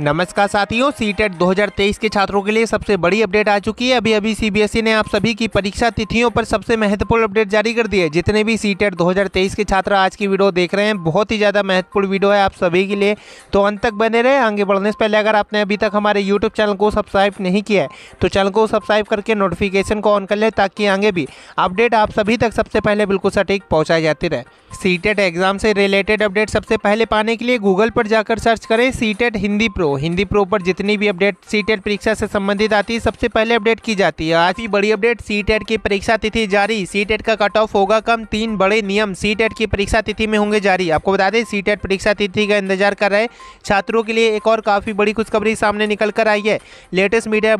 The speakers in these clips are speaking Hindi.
नमस्कार साथियों सी टेट e दो के छात्रों के लिए सबसे बड़ी अपडेट आ चुकी है अभी अभी सीबीएसई e ने आप सभी की परीक्षा तिथियों पर सबसे महत्वपूर्ण अपडेट जारी कर दी है जितने भी सी टेट e दो के छात्र आज की वीडियो देख रहे हैं बहुत ही ज़्यादा महत्वपूर्ण वीडियो है आप सभी के लिए तो अंत तक बने रहे आगे बढ़ने से पहले अगर आपने अभी तक हमारे यूट्यूब चैनल को सब्सक्राइब नहीं किया है तो चैनल को सब्सक्राइब करके नोटिफिकेशन को ऑन कर लें ताकि आगे भी अपडेट आप सभी तक सबसे पहले बिल्कुल सटीक पहुँचाई जाती रहे सी एग्ज़ाम से रिलेटेड अपडेट सबसे पहले पाने के लिए गूगल पर जाकर सर्च करें सी हिंदी प्रो हो हिंदी प्रो पर जितनी भी अपडेट सी टेट परीक्षा से संबंधित आती है सबसे पहले अपडेट की जाती है आज की बड़ी अपडेट सी टेट की परीक्षा तिथि जारी सी टेट e का कट ऑफ होगा कम तीन बड़े नियम सी टेट e की परीक्षा तिथि में होंगे जारी आपको बता दें सी टेट e परीक्षा तिथि का इंतजार कर रहे छात्रों के लिए एक और काफ़ी बड़ी खुशखबरी सामने निकल कर आई है लेटेस्ट मीडिया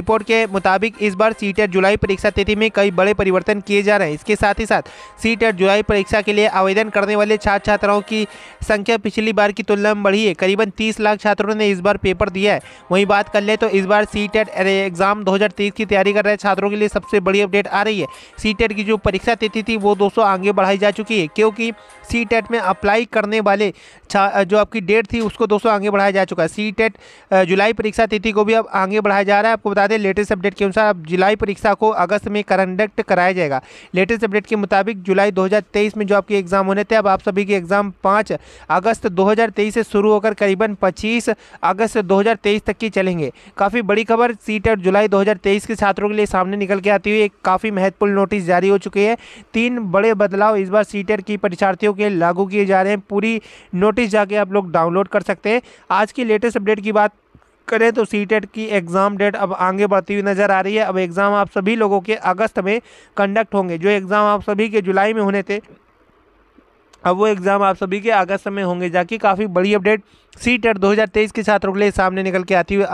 रिपोर्ट के मुताबिक इस बार सी टेट जुलाई परीक्षा तिथि में कई बड़े परिवर्तन किए जा रहे हैं इसके साथ ही साथ सी टेट जुलाई परीक्षा के लिए आवेदन करने वाले छात्र छात्राओं की संख्या पिछली बार की तुलना में बढ़ी है करीबन तीस लाख छात्रों छात्रों ने इस बार पेपर दिया है वहीं बात कर ले तो इस बार सी टेट एग्जाम 2023 की तैयारी कर रहे छात्रों के लिए सबसे बड़ी अपडेट आ रही है सी टेट e की जो परीक्षा तिथि थी वो दोस्तों आगे बढ़ाई जा चुकी है क्योंकि सी टेट e में अप्लाई करने वाले जो आपकी डेट थी उसको दोस्तों आगे बढ़ाया जा चुका है सी टेट e जुलाई परीक्षा तिथि को भी अब आगे बढ़ाया जा रहा है आपको बता दें लेटेस्ट अपडेट के अनुसार अब जुलाई परीक्षा को अगस्त में कंडक्ट कराया जाएगा लेटेस्ट अपडेट के मुताबिक जुलाई 2023 में जो आपके एग्ज़ाम होने थे अब आप सभी के एग्ज़ाम 5 अगस्त 2023 से शुरू होकर करीबन 25 अगस्त 2023 तक की चलेंगे काफ़ी बड़ी खबर सीट और जुलाई 2023 के छात्रों के लिए सामने निकल के आती हुई एक काफ़ी महत्वपूर्ण नोटिस जारी हो चुकी है तीन बड़े बदलाव इस बार टेट की परीक्षार्थियों के लागू किए जा रहे हैं पूरी नोटिस जाके आप लोग डाउनलोड कर सकते हैं आज की लेटेस्ट अपडेट की बात करें तो सी टेट की एग्ज़ाम डेट अब आगे बढ़ती हुई नज़र आ रही है अब एग्ज़ाम आप सभी लोगों के अगस्त में कंडक्ट होंगे जो एग्ज़ाम आप सभी के जुलाई में होने थे अब वो एग्ज़ाम आप सभी के अगस्त में होंगे जाके काफ़ी बड़ी अपडेट सी टेट 2023 के छात्रों के लिए सामने निकल के आती हुई